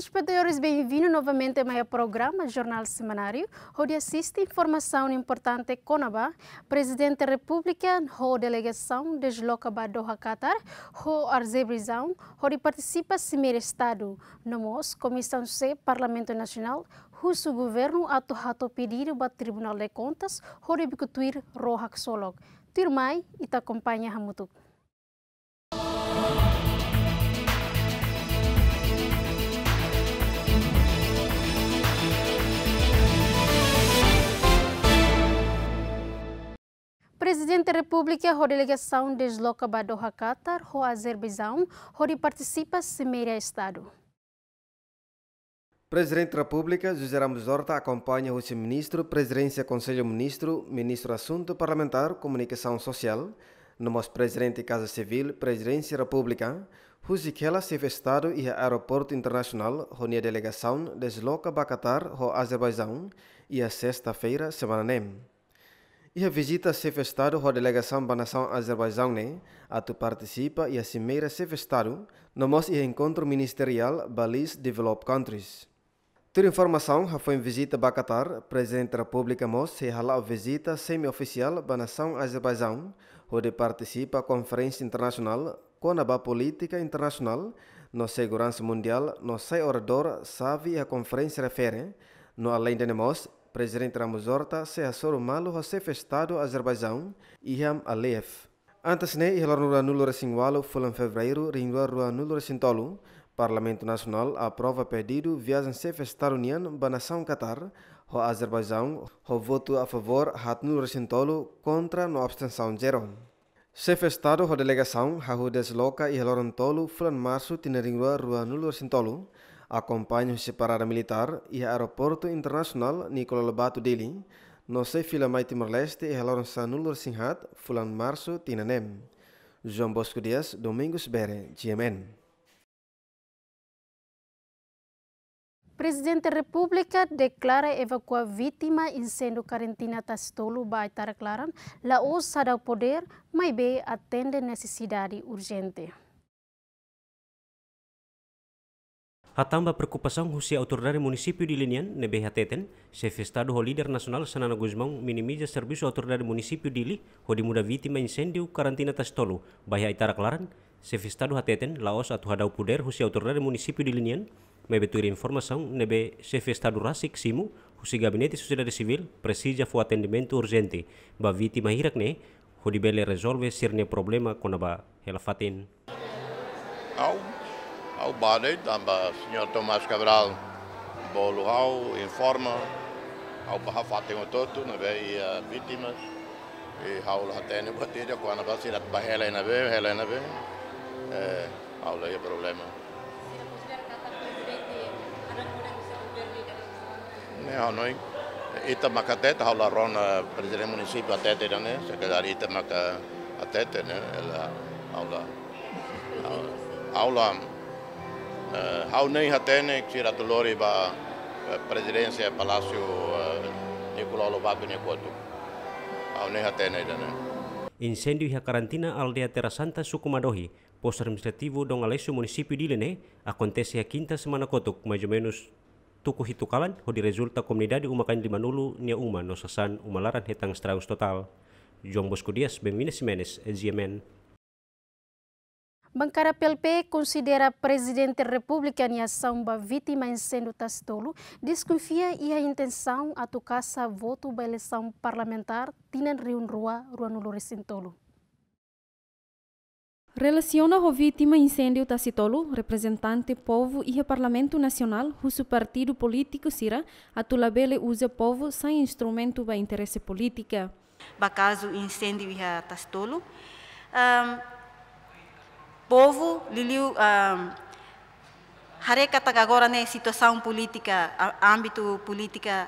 telespectadores, bem-vindos novamente a meu programa Jornal Semanário, onde assiste informação importante o presidente da República, a delegação de para Doha, Qatar, a Azerbaijan, onde participa primeiro Estado, nomos Comissão C, Parlamento Nacional, o governo ato a pedido para Tribunal de Contas, onde executir Rohak Solog. Tirmai e te acompanha Hamutuk. Presidente da República, a delegação desloca para Doha, Qatar, ao Azerbaijão, onde participa Cimeira Estado. Presidente da República, José Ramos Horta acompanha o ministro, presidência Conselho Ministro, ministro Assunto Parlamentar, Comunicação Social, nosso presidente Casa Civil, presidência da República, Huziquela Chefe Estado e Aeroporto Internacional, onde a delegação desloca para Qatar, ao Azerbaijão, e a sexta-feira, semana nem visita विजेता Estado स्टारू a delegação nação Azerbaijão né, tu participa e a cimeira sefa estado no nosso encontro ministerial Balis Developed Countries. Tur informação ha foi em visita a Qatar, presidente da República mos e a visita semi-oficial nação Azerbaijão, onde participa a conferência internacional a Política Internacional no Segurança Mundial no sei orador sabe a conferência refere, no além de nós Presidente Ramos Horta se assoro malo ao chefe Estado Azerbaijão, Iham Aliyev. Antes era né, nulo nura nulur singwalo em fevereiro ringwa rua nulur sintolu, Parlamento Nacional aprova pedido viagem chefe Estado União ba nação Qatar, O Azerbaijão, o voto a favor hat nulur contra no abstenção zero. Chefe Estado a delegação hahu desloca ihlar tolu em março tinerinwa rua nulur sintolu, acompanha o separada militar e aeroporto internacional Nicolau Lobato Dili, no se fila mais Timor-Leste e halaram sa nulor singhat fulan março tinanem. João Bosco Dias, Domingos Bere, GMN. Presidente da República declara evacuar vítima incêndio quarentena Tastolo Baitara Claran, Laos será o poder, mas bem atende necessidade urgente. Hatamba preocupação autor dari município di Linian, NBHTTN, chefe Estado ho lider nasional Sanana minimija minimiza autor dari município di Li, hodi muda sendiu karantina tas tolu, Bahia Itara Claran, chefe Estado HTTN, Laos puder poder autor dari município di Linian, mebetura informação nebe chefe Estado Rasik Simu, gabineti gabinete sociedade civil, presija fu atendimento urgente, ba mahirak ne hodi bele resolve sirne problema konaba ba helafatin. ao Badei, também senhor Tomás Cabral, Boluhau, informa, ao Barra Fátima Toto, e a eh, vítimas, e Raul no Batida, quando eh, a cidade da Helena B, Helena é aula é problema. Não, não é. Ita Macatete, Raul Arron, presidente do município, até né? Secretário Ita tete né? Ela, aula. aula hau eh, nei hatene ratulori ba eh, presidência e palácio eh, Nicolau Lobato kuatu. Hau nei hatene dana. Incendio ia karantina aldea Terra Santa Madohi, posto administrativo dong Alessio município di Lene, acontece a quinta semana kotuk, mais ou menos tuku hitukalan, onde resulta comunidade umakan lima nulu nia uma no sasan umalaran hetang straus total. João Bosco Dias, Bemines Simenes, GMN. Bankara PLP considera presidente em ação Niassamba vítima em sendo tastolo, desconfia e a intenção a tocar sa voto da eleição parlamentar tinan riun rua ruanulo recintolo. Relaciona a vítima incêndio Tacitolo, representante povo e parlamento nacional, cujo partido político Sira, a Tulabele usa povo sem instrumento para interesse política. Bacaso incêndio e Tacitolo, um, povo, Liliu, ah, Harekatag agora, né, situação política, âmbito política,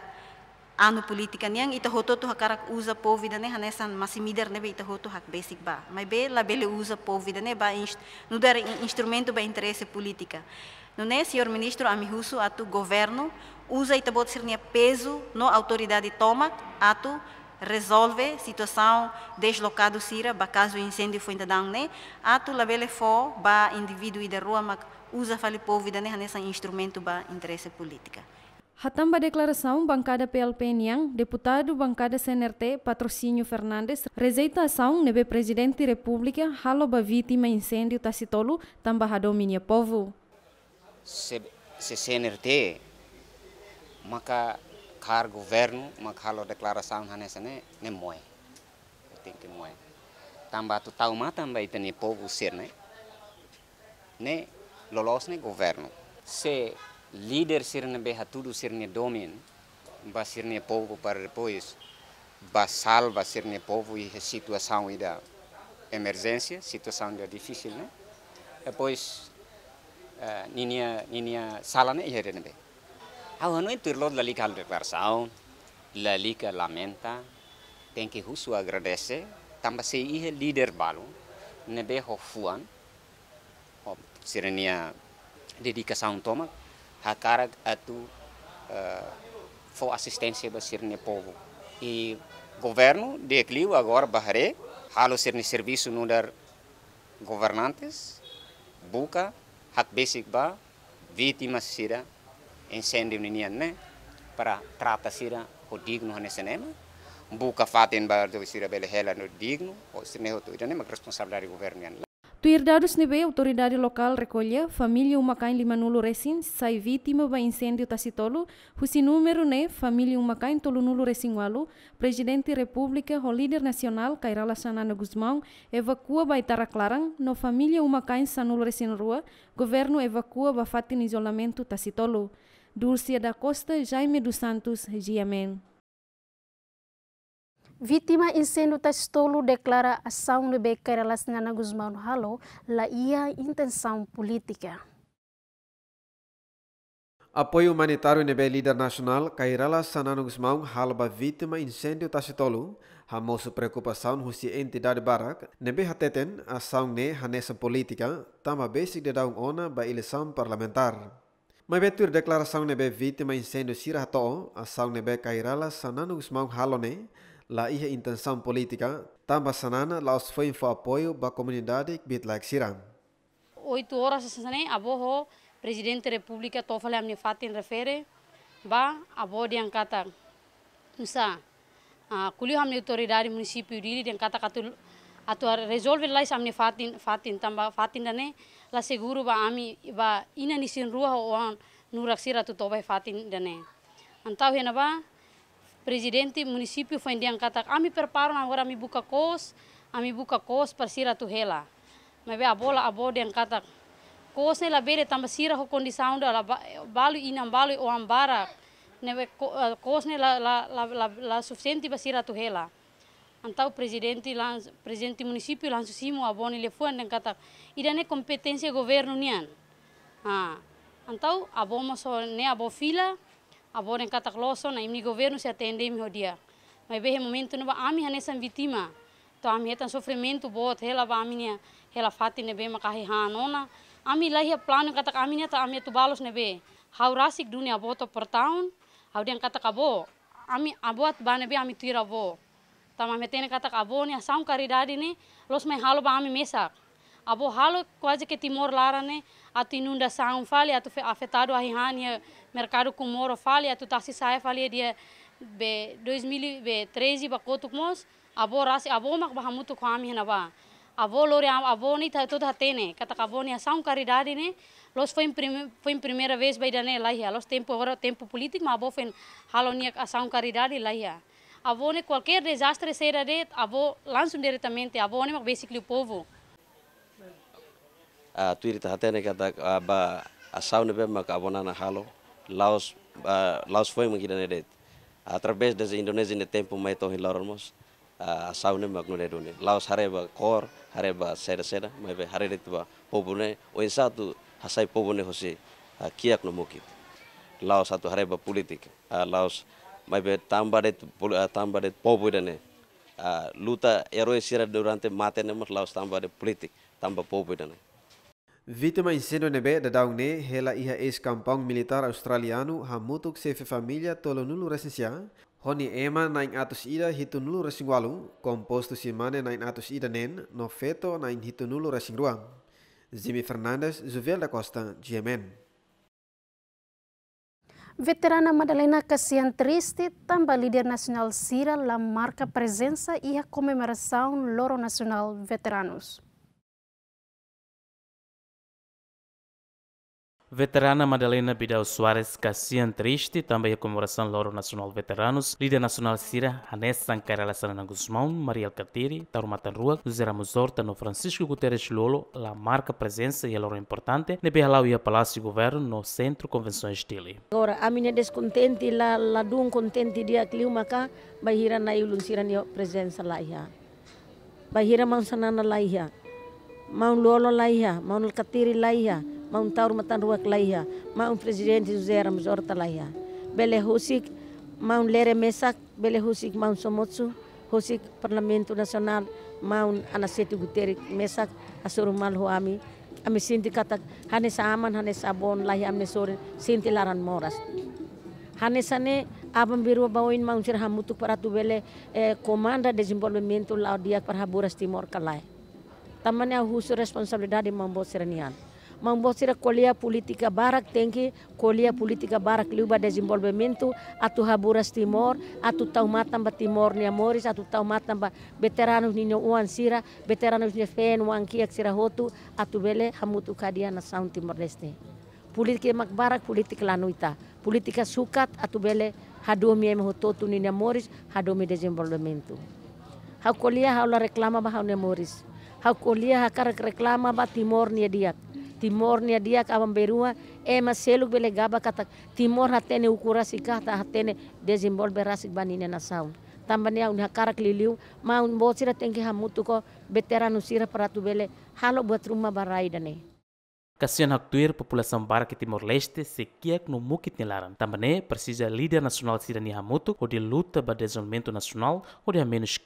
ano política, niang né, ita hoto tu hakara usa povo vida, né, hanesan masimider né, ita hoto hak basic ba. mai be, la bele usa povo vida, né, ba, inst, no dar instrumento ba interesse política. No né, senhor ministro, a mi atu governo, usa ita bot ser né, peso, no autoridade toma, atu, resolve situação deslocado sira ba caso incêndio foi ainda dang né atu labele fo ba indivíduo da rua mas usa fale povo da né instrumento ba interesse política Hatamba declaração bancada PLP Niang, deputado bancada CNRT Patrocínio Fernandes, rejeita ação nebe presidente república haloba vítima incêndio tasitolu tamba hadominia povo. Se, se CNRT, maka Car governo makhalo declaração hanesene ne moe. Tem que moe. Tamba tu tau ma tamba itene povo ser ne. Ne lolos ne governo. Se líder ser ne beha tudo ser ne domin, ba ser ne povo para depois ba salva ser ne povo e situação ida emergência, situação ida difícil, né? Depois uh, eh, ninia ninia sala ne ihere ne be. Ao ah, ano inteiro, lá liga a declaração, lá liga lamenta, tem que russo agradecer, também se ir líder balo, nebe hofuan, o serenia dedicação toma, a cara atu uh, eh, foi assistência para serenia povo. E governo decliu agora Bahrein, halo serenia serviço no dar governantes, buca, hak basic ba, vítimas sira, incendie ni nianne para tratar sira o digno ne senema buka fatin ba do sira bele hela no digno o sine hoto idane mag responsabilidade governo Tuirdados nebe, autoridade local recolhe família Umacai Limanulo Recin sai vítima do incêndio Tacitolo, cujo número né família Umacai Tolunulo Recingualo, presidente república o líder nacional Cairala Sanana Guzmão evacua ba Itaraclaran, no família Umacai Sanulo Recin Rua, governo evacua ba fatin isolamento Tacitolo. Dulce da Costa, Jaime dos Santos, Giamen. Vítima incêndio Tastolo declara ação do BK relacionada Guzmão Halo, la ia intenção política. Apoio humanitário nebe líder nacional Kairala Sanano Guzmão halba vítima incêndio Tastolo, hamoso preocupação husi entidade barak, nebe hateten ação ne hanesa política, tama basic de daung ona ba ilisam parlamentar. Mai betur declaração nebe vítima incêndio sirah to, ação nebe kairala sanano usmão halone, la ia intensam politika, tamba sanana laos foi info apoio ba comunidade bit like sirah. Oito horas sane aboho presidente republika tofale amni fatin refere ba abodi angkata nusa uh, kulio amni autoridade município diri den kata katul atu resolve lais amni fatin fatin tamba fatin dane la seguru ba ami ba ina nisin ruah oan nurak siratu tobai fatin dane antau hena ba presidente município fo indian angkatak. ami preparo agora ami buka kos ami buka kos para siratu hela mas be abola abo den katak kos ne la bere tamba sira ho condição da la balu ina balu o bara ne kos eh, ne la la la la, la suficiente para hela Antau presidente, lan presidente municipio lan susimo sim o fuan den kata andando cata. E governo nian. Ah, antau abon so ne abo fila, den kata kloso na imni governo se atende mi hodia. maibehi bem momento não ami minha vitima, to ami a minha tem sofrimento bot, ba ami nia minha, ela fati nebe makahi hanona. A minha lá ia plano nia a ami tu balos minha tubalos nebe. Haurasik dunia boto to tahun, hau dia kata kabo. Ami abuat banebe ami bo. Tama metene katak abo ni asam kari dadi ni los me halo ba mesak. Abo halo quase que timor lara ne ati inundação fali atu afetado a Rihania, mercado com fali atu tasi saia fali dia be 2013 3000 kotuk mos abo rasi abo mak ba hamutu ko ba. Abo lore abo ni tha to tene kata abo ni asam kari dadi ne los foi foi primera vez ba dane laia los tempo tempo politik ma abo fen halo ni asam kari dadi laia avone avô né qualquer desastre será de avô lança um diretamente avô né basically o povo a ah, tu irita até né cada aba ah, a sau né bem na halo Laos Laos foi muito grande através das Indonesia no tempo mais tão hilarmos ah, a sau né mas não é dune Laos hareba cor hareba sera sera be bem hareba ba povo ne, o satu, hasai povo né si kiak no mukit Laos satu hareba politik Laos Mai bet tanbat pobuidae. Luta eroisira durante maten nemmors labarde tan podan. Vitema din se devè de da ne, hela IH es campò militar australianu ha moto sefe familia tolo nulo recesncia, Honni emma na en atos ida hit un nulo resingual, compò se mane na en atos ida nen, no feto na en hiton nulo resingua. Zime Fernández Jovelt da Costa Jemen. Veterana Madalena Cassian Triste, também líder nacional Cira, la marca presença e a comemoração Loro Nacional Veteranos. Veterana Madalena Bidal Soares Cassian Triste, também a comemoração Loro Nacional Veteranos, líder nacional Cira, Hanés Sankara Lassana Guzmão, Maria Alcatiri, Tarumata Rua, José Ramos Horta, no Francisco Guterres Lolo, la marca presença e a louro importante, nebehalau Berlau e a Palácio Governo, no Centro Convenções Chile. Agora, a minha descontente, la, la dum contente de clima cá, bahira na ilun Cira, presença lá, já. Bahira mansanana lá, já. Mão Lolo lá, já. Mão Alcatiri lá, já. ma taur ma matan ruak laia, ma presiden di José Ramos Horta laia bele husik ma lere mesak bele husik ma somotsu husik parlamento nasional, ma um guterik mesak asuru mal huami. ami sinti katak hane sa aman hane sa bon ya amne sore sinti laran moras hane sane abam biru bawain ma um sir hamutuk para tu bele eh, comanda desenvolvimento laudia para haburas timor kalai tamannya khusus responsabilidad di mambo serenian mambosira kolia politika barak tengki kolia politika barak liuba desenvolvimento atu haburas timor atu tau matamba timor ni amoris atu tau matamba veteranos ni uan sira veteranos ni fen uan kiak sira hotu atu bele hamutu kadia na saun timor leste politika mak barak politik lanuita politika sukat atu bele hadomi em hototu ni amoris hadomi desenvolvimento Hau kolia hau la reklama ba hau ne moris. Hau kolia hakarak reklama ba timor ni diak timornia dia kawan berua ema seluk bele gaba kata timor hatene sikah kata hatene desenvolve rasik banine nenasau. tambane au karak liliu ma un bocira tengki hamutu ko veterano sira para tu bele halo buat rumah barai dane Kasihan hak tuir Barat barca Timor Leste sekiak nu mukit nilaran. Tambane precisa líder nasional sirani hamutu ou de luta para desenvolvimento nacional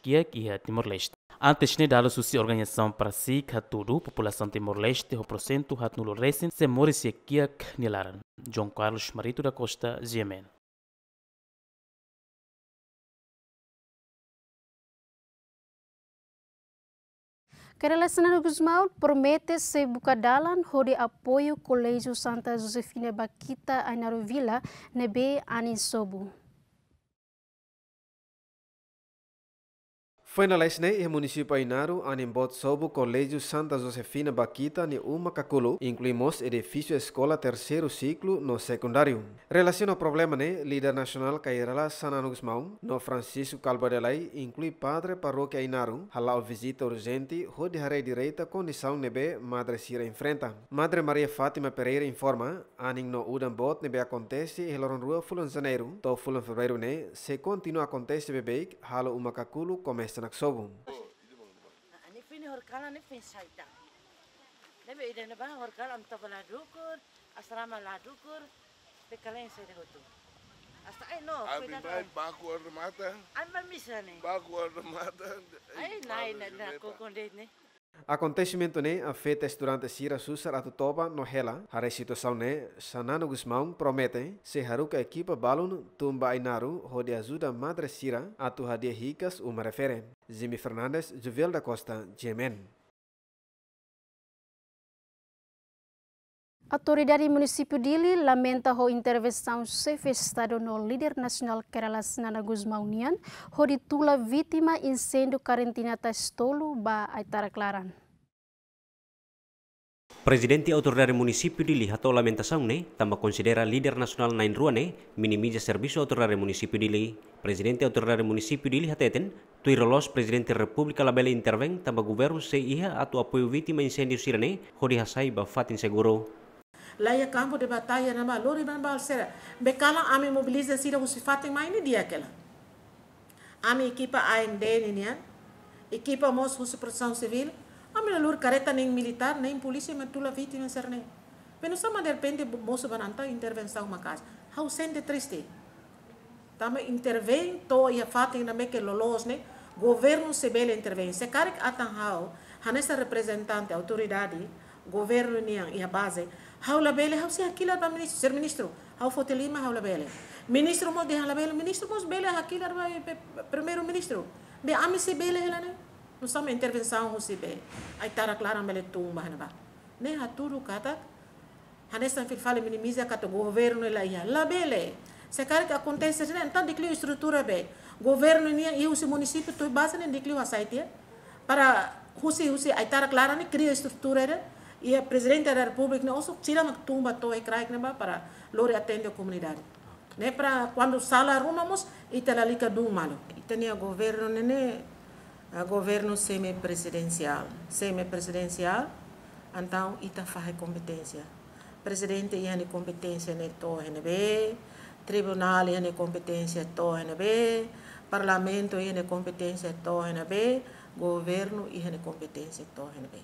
kiak Timor Leste. Antes de dar a sua organização para si que tudo população Timor-Leste o procento hat nulo recent se mori se kiak nilaran. João Carlos Marito da Costa, GMN. Kerala Senado Gusmaul promete se bucadalan dalan hode apoio Colégio Santa Josefina Baquita Ainaro no nebe Anisobu. Finalisne e município Ainaro, animbot sobo colégio Santa Josefina Baquita ni uma caculo, incluímos edifício escola terceiro ciclo no secundário. Relaciona o problema né, líder nacional Cairala Sananus Maum, no Francisco Calvadelai, inclui padre parroquia Ainaro, halal visita urgente, rode harei direita condição nebe madre Sira enfrenta. Madre Maria Fátima Pereira informa, aning no udambot nebe acontece e loron rua fulan janeiro, to fulan fevereiro né, se continua acontece bebeik, hala uma caculo começa no. bai baku mata. misa Baku mata. nai na na Acontecimento né, a feitas durante a Sira Sussar Atutoba no Hela. A situação né, Sanano Guzmão promete se Haruka equipa Balun Tumba Ainaru, Rode Ajuda Madre Sira, a Hadia Ricas, uma referen. Jimmy Fernandes, Juvel da Costa, Jemen. Autoridade município de Dili, lamenta ho intervenção chefe Estado no líder nacional Kerala Senana Guzmão ho ditula vítima incêndio tas tastolo ba Aitara Claran. Presidente autoridade dari de dilihat atau lamentação né, também considera líder nacional na rua né, minimiza serviço autoridade Presiden de Lille. Presidente autoridade município de Eten, ateten, tuirolos presidente Republika labela Interven tambah Guberu se atau atu apoio vítima incêndio sirene, hori hasai bafatin seguro. Laya campo de batalha na balori ban balsera. Bekala ame mobiliza sira usifaten mai ni dia kela. Ame equipa AND ni equipa mos musi Proteção Civil, mila lur careta nem militar, nem polícia, mas tu la vítima ser nem. Mas não de repente moço bananta intervenção uma casa. há How sente triste. Também intervém to e fatem na meque lolos, né? Governo se bela intervém. Se cara que atan how, hanessa representante, autoridade, governo nian e a base, o labele há o se aquilo para ministro, ser ministro, how fote lima, how la bela. Ministro mo de la bela, ministro mos bela aquilo para primeiro ministro. Be ame se bela ela, né? Nous sommes intervenção husibe. Ai tara clara mele tumba hanaba. Ne haturu kata. Hanesan fil fale minimiza kata governo ela ia. La bele. Se cara que acontece, então declina estrutura be. Governo e os municípios tu base nem declina a saída Para husi husi ai tara clara ne cria estrutura e o presidente da república also tira uma tumba to e craik ne para lore atende a comunidade. né para quando sala arrumamos, itela lica do malo. o governo né a governo semipresidencial. Semipresidencial, então, ita faz competência. Presidente tem competência na TONB, tribunal tem competência na TONB, parlamento tem competência na TONB, governo tem competência na TONB.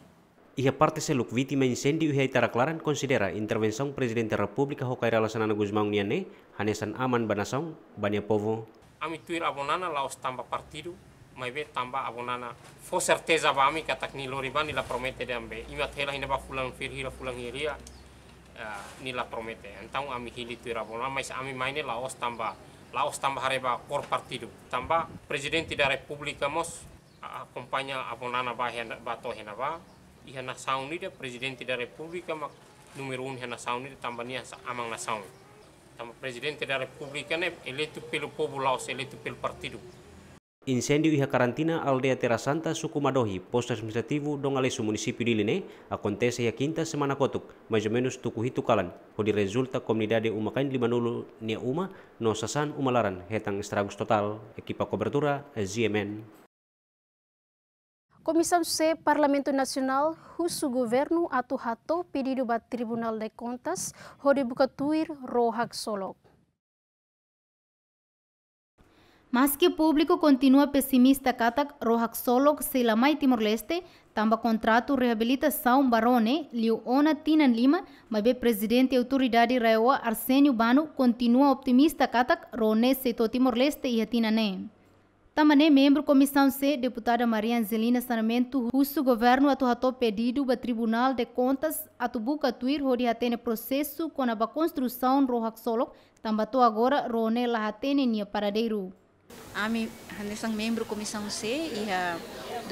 a parte seluk vítima incêndio ia itaraklaran considera intervenção presidente da república hokai relacionada Guzmão Niané, hanesan aman banasong, bania povo. Ami tuir abonana laos tamba partido, maibe tamba abonana fo certeza ba mi katak ni lori ban ni la promete de ambe ima thela ina ba fulang fir hira fulang hiria ya, eh, ni la promete entau ami hili tu rabona mais ami maine laos tamba laos tamba hareba kor partido tamba presiden da republika mos akompanya abonana ba hen ba to hena ba iha na sauni de presiden da republika mak numero 1 hena sauni ni tamba ni amang na sauni tamba presiden da republika ne eletu pelo povo laos eleito pelu partido Incendio iha karantina aldea Terra Santa, Sucumadohi, posto administrativo do Alesu, município de Liné, acontece a quinta semana kotuk, mais ou menos hitu kalan, onde resulta komunidade umakain lima nulu nia uma, no sasan umalaran, hetang estragus total, ekipa kobertura, ZMN. Komisam se Parlamento Nasional husu Governo, Atu Hato, pedido bat Tribunal de Contas, Rodrigo tuir Rohak Solok. Mas que o público continua pessimista katak rohak solok silamai Timor-Leste tamba contrato reabilitação barone liu ona tinan lima o presidente autoridade raiwa Arsenio Bano continua optimista katak rone seto Timor-Leste e tinane. Também membro comissão C, deputada Maria Angelina Sanamento, o governo atuatou pedido do Tribunal de Contas atubuca tuir hori atene processo com a construção rohaxolok, tambatou agora rone lahatene nia paradeiro. Ami hani sang membro comissão C e a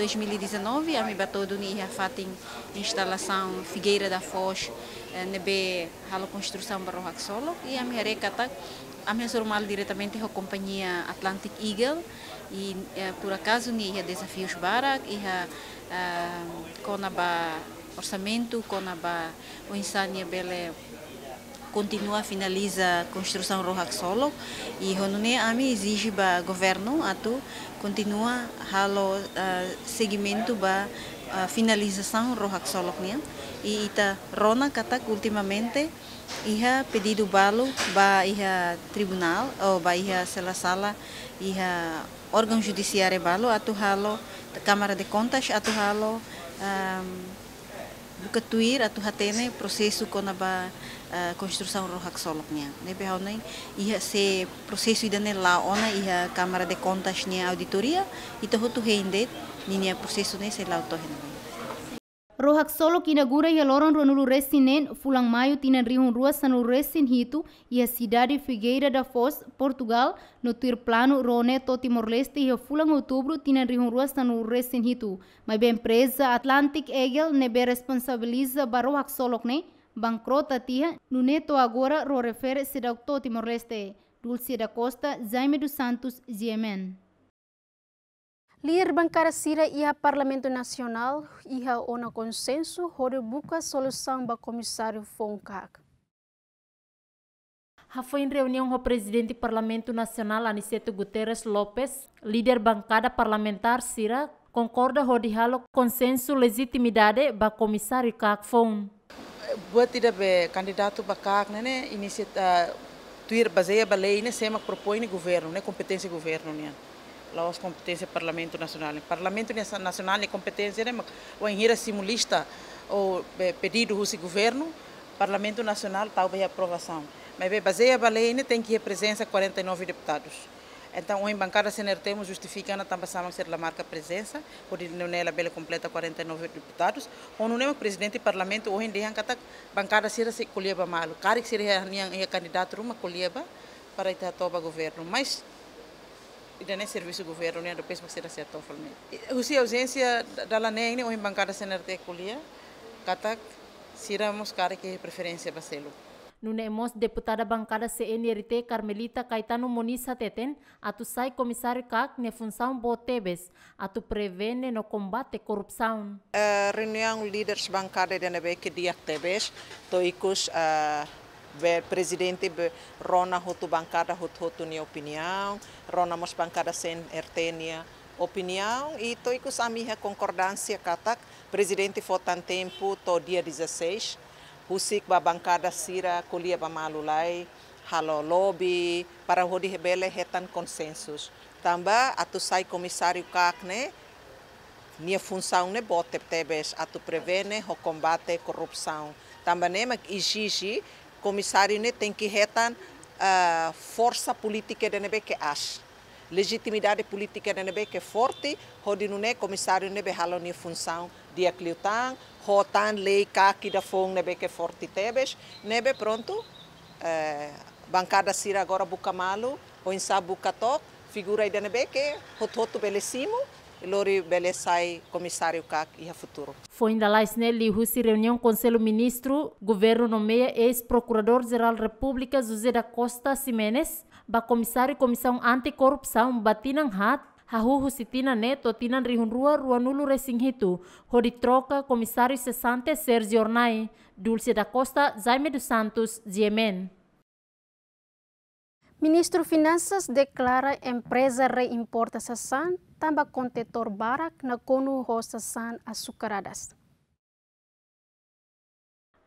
2019 ami batodo ni iha fatin instalação Figueira da Foz eh, nebe halo construção barrohak solo e ami hare katak ami surmal diretamente a companhia Atlantic Eagle e eh, por acaso ni iha desafios barak iha uh, eh, konaba orçamento konaba o insania bele continua finaliza construção rohak solo e honune ami exige ba governo atu continua halo uh, ah, segmento ba uh, finalização rohak solo nia e ita rona kata ultimamente iha pedido balo ba iha tribunal ou ba iha sela sala iha órgão judiciário balo atu halo Câmara de Contas atu halo um, ah, bukatuir atu hatene processo konaba uh, construção do Raxolo nha. Ne pe ia processo ida ona ia Câmara de Contas nha auditoria e to hotu hende ninia processo ne se la to hende. Rohak solo inaugura e loron ronulu fulang maio tinan rihun rua sanul resin hitu ia a cidade Figueira da Foz, Portugal, no tir plano Roneto Timor-Leste e fulang outubro tinan rihun rua sanul resin hitu. Mas a empresa Atlantic Eagle nebe responsabiliza barohak solok ne, bankrota tia, no neto agora ro refere se doutor Timor-Leste, Dulce da Costa, Jaime dos Santos, Yemen. Líder bancária Sira e a Parlamento Nacional e a ONU Consenso rodebuca solução para comissário Fonkak Já foi em reunião com o presidente do Parlamento Nacional Aniceto Guterres Lopes, líder bancada parlamentar Sira, concorda diálogo consenso legitimidade para comissário Cacfon buat tidak be candidato bakak né né iniciativa ah, tuir baseia lei né sema propõe no governo né competência governo né lá os competência parlamento nacional parlamento nacional é competência né o enhira simulista o pedido do governo parlamento nacional talvez aprovação mas be baseia balei né tem que presença 49 deputados então, em bancada se temos justificando também a ser a marca presença, onde a Bela completa 49 deputados, onde Nunela presidente do parlamento, hoje em dia, a bancada se se colheba malo, cara que seria a candidato uma colheba para Itatoba governo, mas e nem serviço do governo, nem né? do peso que será certo falmente. A ausência da LANEN, ou em bancada se colhia, catac, siramos cara que é preferência para selo. Nunemos deputada bancada CNRT Carmelita Caetano Monissa Teten, atu sai comissário CAC ne função botebes, atu prevene no combate corrupção. A eh, reunião líderes bancada de Nebeque dia Tebes, toicus a eh, ver presidente Rona Hotu bancada Hotu Hotu minha opinião, Rona Mos bancada CNRT nia opinião e toicus a minha concordância Katak, presidente votan tempo to dia 16, husik ba bancada sira colia ba malulai halo lobby para hodi rebele retan consensos tamba atu sai comissário kakne minha função né bote tebes atu prevene o combate corrupção tamba né mas exige comissário né tem que retan uh, eh, força política de nebe que as legitimidade política de nebe que forte hodi nune comissário né behalo minha função dia kliutan tá, hotan lei kaki da fong nebe que forte tebes nebe pronto eh, bancada sira agora bucamalo ou insa bucatok figura aí da nebe que hot hot belíssimo Lori Belessai, comissário CAC e a futuro. Foi ainda lá Snelli Russi reunião com o ministro, governo nomeia ex-procurador-geral República José da Costa Simenes, ba comissário comissão anticorrupção batinang Hat, hahuhu ne to tinan rihun rua ruanulu racing hitu hori troka komisaris sesante Sergio Ornai, Dulce da Costa, Jaime dos Santos, Yemen. Ministro Finanças declara empresa reimporta sasan tamba kontetor barak na konu ho sasan asukaradas.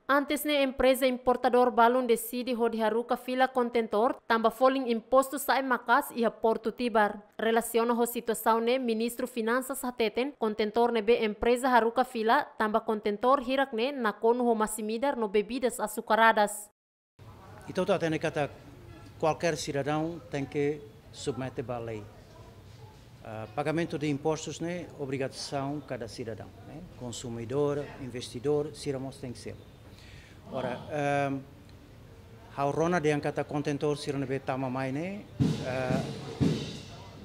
Antes né, a empresa importador balun decide hodi haruka fila contentor tamba foling imposto sai e a porto tibar. Relaciona a situação ne né, ministro finanças hateten contentor ne né, be empresa haruka fila tamba contentor hirak ne na conho ho massimidar no bebidas açucaradas. Então tá tendo que qualquer cidadão tem que submeter à lei. Uh, pagamento de impostos né obrigação cada cidadão, né? consumidor, investidor, cidadão tem que ser. Ora, um, ehm, Rona de angkata kontentor sira na betama mai eh,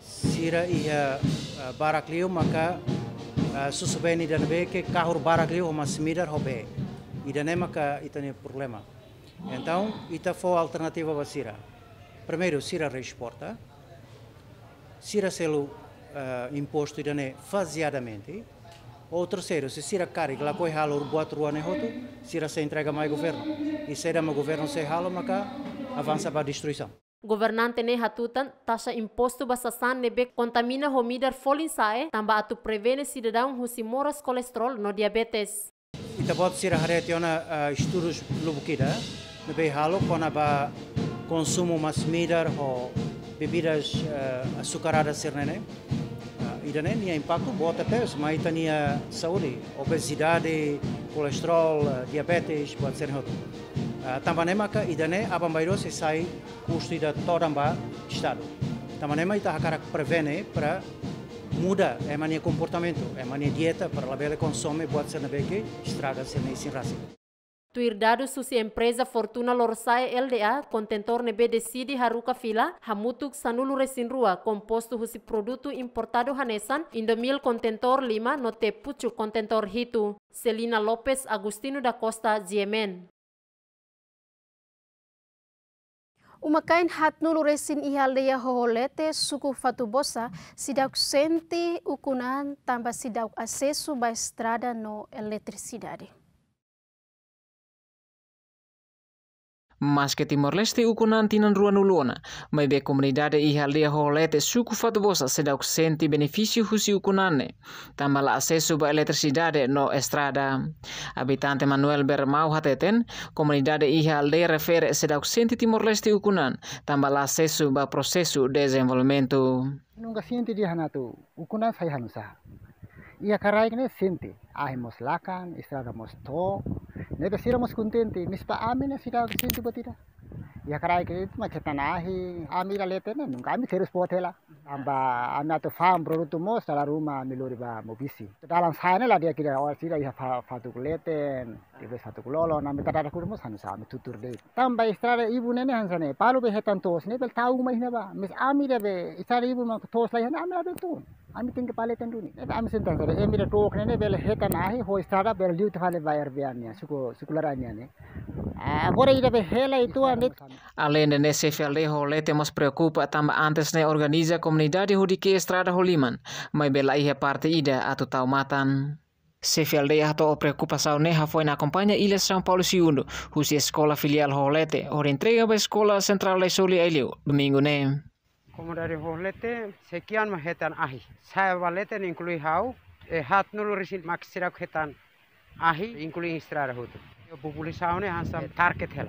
sira ia eh, Baracliu, Maca, maka susubay ni dan be ke kahur barak liu mas midar hobe maka itane problema então ita foi alternativa ba sira primeiro sira reexporta sira selo uh, eh, imposto idané faseadamente ou terceiro, se sira que lá coi o quatro anos roto, sira se entrega mais governo. E se dá governo se halo, maca avança para a destruição. Governante ne hatutan taxa imposto basasan nebe contamina homidar folin sae tamba atu prevene cidadão husi moras colesterol no diabetes. Ita pode sira harete ona uh, eh, estudos lubukida nebe halo kona ba consumo mas midar ho bebidas uh, eh, açucaradas sirnene nem tinha impacto bota até mas tinha saúde, obesidade, colesterol, diabetes, pode ser outro. Tambanema ka idane abambairo se sai custo da toramba estado. Tambanema a hakara prevene para muda é mania comportamento, é mania dieta para labela consome pode ser na beque estraga se nem sin tuirdado susi empresa Fortuna Lorsae LDA kontentor nebe desidi haruka fila hamutuk sanulu resinrua kompostu husi tu importado hanesan indomil kontentor lima note pucu kontentor hitu Selina Lopez Agustino da Costa Yemen Umakain hat nulu resin ihaldeya hoholete suku fatubosa sidak senti ukunan tambah sidak asesu ba strada no elektrisidade. mas ke Timor Leste ukunan tinan ruan uluona, mai be comunidade iha lia holete suku fatubosa sedauk senti beneficio husi ukunane, tambala acesso ba elektrisidade no estrada. Habitante Manuel Bermau hateten, comunidade iha lia refere sedauk senti Timor Leste ukunan, tambala acesso ba prosesu desenvolvimento. Nunca senti dia hanatu, ukunan saya hanusa iakaraikne sinti ahimmoslakan istradamos to nebesiramos kuntenti mispa amine ah, sida sinti botida iakaraikne macetanahi amira ah, letene nunca kami terus potela amba to fam produto mos sala ruma miluri ba mobisi dalam sana la dia kira awal sida ia fatukuleten ibe fatukulolo nami tadada kurmo sanu sami tutur de tamba istrada ibu nene hansane palu be hetan tos ne bel tau ma ne ba mis amira ah, be istrada ibu ma tos la hena amira be tun আমি তিনকে পালে তেন টুনি আমি চিন্তা করে এই মিলে টোক নেনে বেলে হেতা না আহি হই সারা বেল দিউ তাহলে বায়ার বিয়া নিয়া সুকো সুকুলার আনিয়া নে Ahora ir a vejela y tú anit. Alleen ho NCFLD hole temos preocupa tamba antes ne organiza hudi ke estrada holiman, mai bela ihe parte ida atu tau matan. taumatan. CFLD ato o sao ne foi na companhia Ilha São Paulo Siundo, husi escola filial Rolete, ora entrega a escola central Lesoli Elio, domingo ne como dari holete sekian mahetan ahi saya valeten inklui hau e hat nulu risil maksirak hetan ahi inklui istrar hutu bubuli saune hansam target hel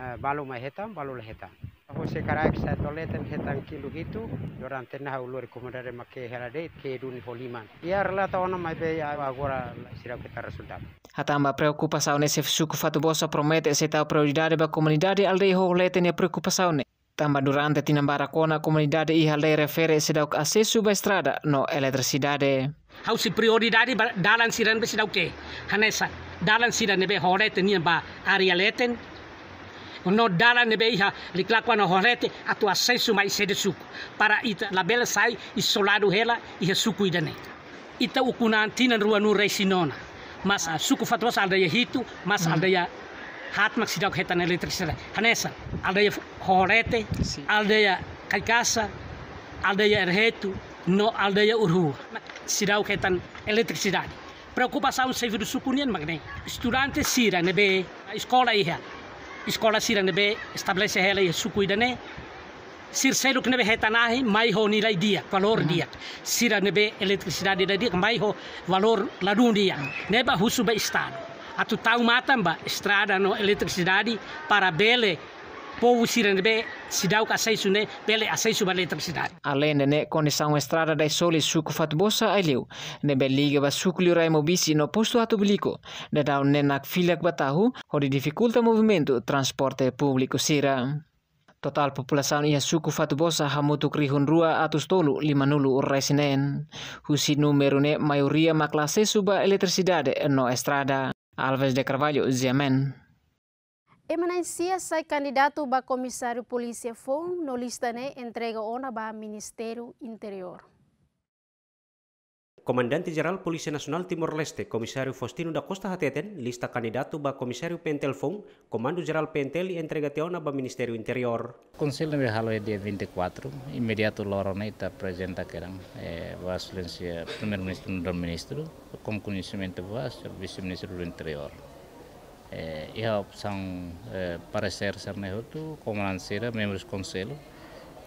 eh, balu mahetan balu lehetan Jose Carac saya toleten hetan kilu itu, durante tenah ulur comandare make herade ke dun holiman. Ia relata ona mai be agora sira kita resultat. resultado. A tamba preocupação nesse suco fato promete setau tal prioridade ba aldei aldeia rolete ne preocupação Tamba durante tinambara kona komunidade iha e lei refere sedauk asesu ba estrada no elektrisidade. Hausi prioridade dalan siran besi dauke Hanesa dalan siran nebe horete nian ba leten, No dalan nebe iha liklakwa no horete atu asesu mai sede suku. Para ita label sai isolado hela iha suku idane. Ita ukunan tinan rua nu resinona. Mas suku fatwa sa ya hitu, mas ya hatmak sidau hetan eletricidade. Hanesa ya. Jorete, sí. aldeia Caicaça, aldeia Erreto, no aldeia Urru, o que tem eletricidade. Preocupação servir o sucuniano, magne. Estudante sira nebe escola iha. Escola sira nebe estabelece ela e sucuida ne. Sir que nebe hetanahi mais ho nilai dia, valor dia. Sira nebe eletricidade da dia, mais ho valor ladun dia. Neba husuba estado. Atu tau matamba estrada no eletricidade para bele po usirene be sidau ka sai sune pele asai su bale tam sidai alene ne koni sang estrada dai soli suku fat bosa aileu ne be liga ba suku liu rai mobisi no posto atu bliko ne ne nak filak batahu hori dificulta movimento transporte publiko sira total populasaun ia suku fatu bosa hamutuk rihun rua atus tolu lima nulu resinen. Husi numerune mayoria maklase suba elektrisidade no estrada. Alves de Carvalho, Ziamen. Emanência sai candidato para comissário polícia foi no lista né entrega ona para Ministério Interior. Comandante Geral Polícia Nacional Timor-Leste, Comissário Faustino da Costa Hateten, lista candidato para Comissário Pentel Fon, Comando Geral Pentel e entrega teona para Ministério Interior. Conselho de Halo é dia 24, imediato Lorone está presente aqui, é, ba eh, Excelência Primeiro-Ministro e ministro com conhecimento ba Vice-Ministro do Interior é a opção é, para ser Sarnehoto, como lanceira, membros do Conselho,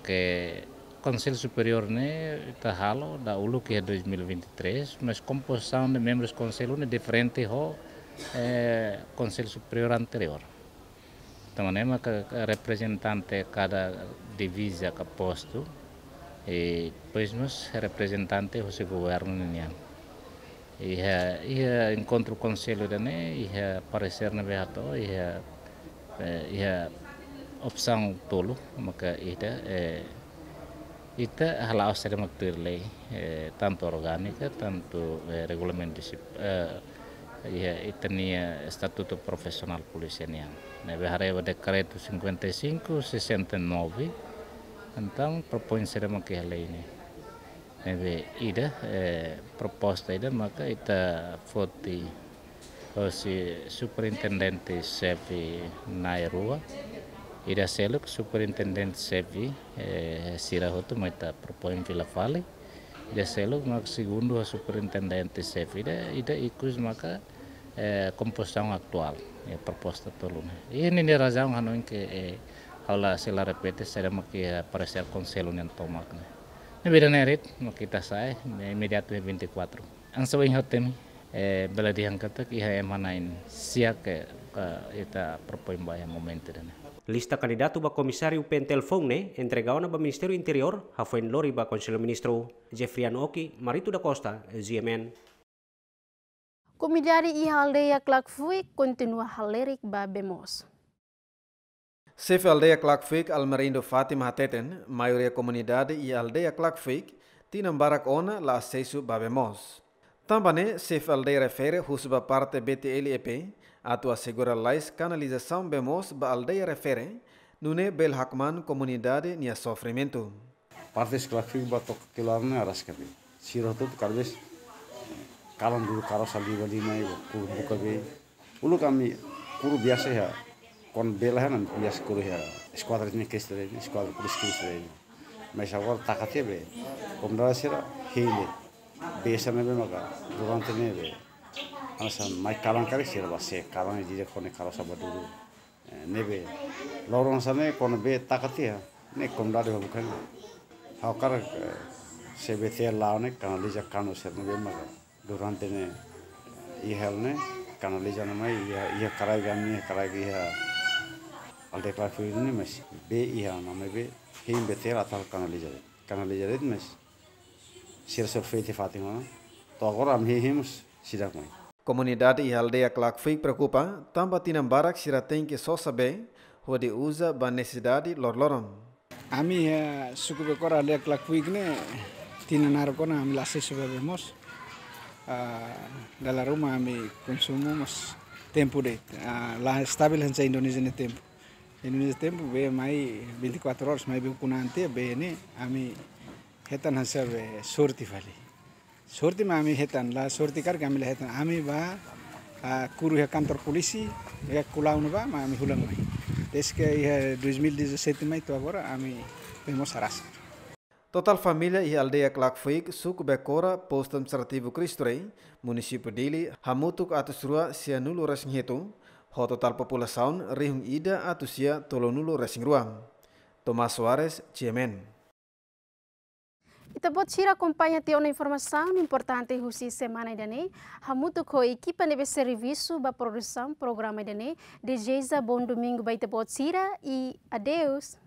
que Conselho Superior né está ralo da ULU que é 2023, mas composição de membros do Conselho é diferente do é, eh, Conselho Superior anterior. Então, é que representante cada divisa que posto e eh, depois nos representante do governo. Né. iha iha encontro conselho dane iha parecer na behato iha eh, iha opção tolo maka ida eh, ita hala ausere maktir lei eh, tanto orgânica tanto eh, regulamento eh, iha ita nia estatuto profissional tu ne behareva decreto 55 69 e e então propõe ser uma que lei né? ida eh, proposta ida maka ita foti eh, si superintendente sevi nairua ida seluk superintendent sevi eh, sirahotu ma ita propoin vila fali ida seluk maka segundo ho superintendent sevi ida ida ikus maka eh, yang aktual eh, proposta toluna ini ni razão hanoin ke eh, hala sila repete será maka aparecer eh, konselun yang tomak né Nerit makita sa inmediato 24. Ang sawing hotem, eh, baladihan katak iha emanain siya ke ka ita propoin bayan momento dana. Lista candidato ba komisario pen telefone entregado ba Ministerio Interior, hafoen lori ba Conselho Ministro Jeffrey Anoki, Marito da Costa, GMN. Comilhari e haldeia clacfui continua ba bemos. Chefe aldeia Clackfake Almerindo Fatima Hateten, maioria comunidade e aldeia Clackfake, tinham ona la acesso babemos. Também, chefe aldeia refere husba parte BTLEP, atu assegura lais canalização bemos ba aldeia refere, nune bel hakman comunidade nia sofrimento. Partes Clackfake batok kelarne araskabe, Sirotu karbes, kalan dulu karosali bali mai, kuru bukabe, ulu kami kuru biasa ya, quando bela hanan pias corria esquadra tinha que estar cristal esquadra por isso de cristal mas agora taca tebe como dá será hele besa nebe maga durante Mas a mais calan calan ser vai nebe anasan mai kalan kare será base kalan dire kone karo sabadu nebe loron sane kon be não ne kom dá de O cara se vê ter bete laone kanaliza cano ser nebe maga durante e ne ihel ne kanaliza e ia ia karai gami karai ia Alteklar ini mes. Be iha ama be heyim beter atal kanalizaret. Kanalizaret mes. Sir fati fatingona. To agora am mes sidak mai. Comunidade e aldeia Clark Fui preocupa, tamba tina sira sirateng ke só ho de usa ba lor lorloron. Ami ya suku bekor aldeia ne tina kona ami lase sebebemos. mos dalam rumah kami konsumo mas tempo deh, lah stabil hanya Indonesia tempo în tempo be mai 24 horas mai bine be bene ami hetan hasar ve sorti fali sorti ma ami hetan la sorti kar kami hetan ami ba kuru ya kantor polisi ya kulaun ba ma ami hulang mai deske ya 2017 mai tu agora ami pemo saras Total família e aldeia Klakfik suku Bekora, postam Sartivo Cristo Rei, município Dili, Hamutuk Atusrua, Sianulu Rasnhetum, ho total população rihung ida atusia tolonulo racing ruam. Tomás Soares, Ciemen. Itabot sira acompanha teu na informação importante rusi semana idane. Hamutu ko equipa nebe serviço ba produção programa idane. Deseja bom domingo ba itabot sira e adeus.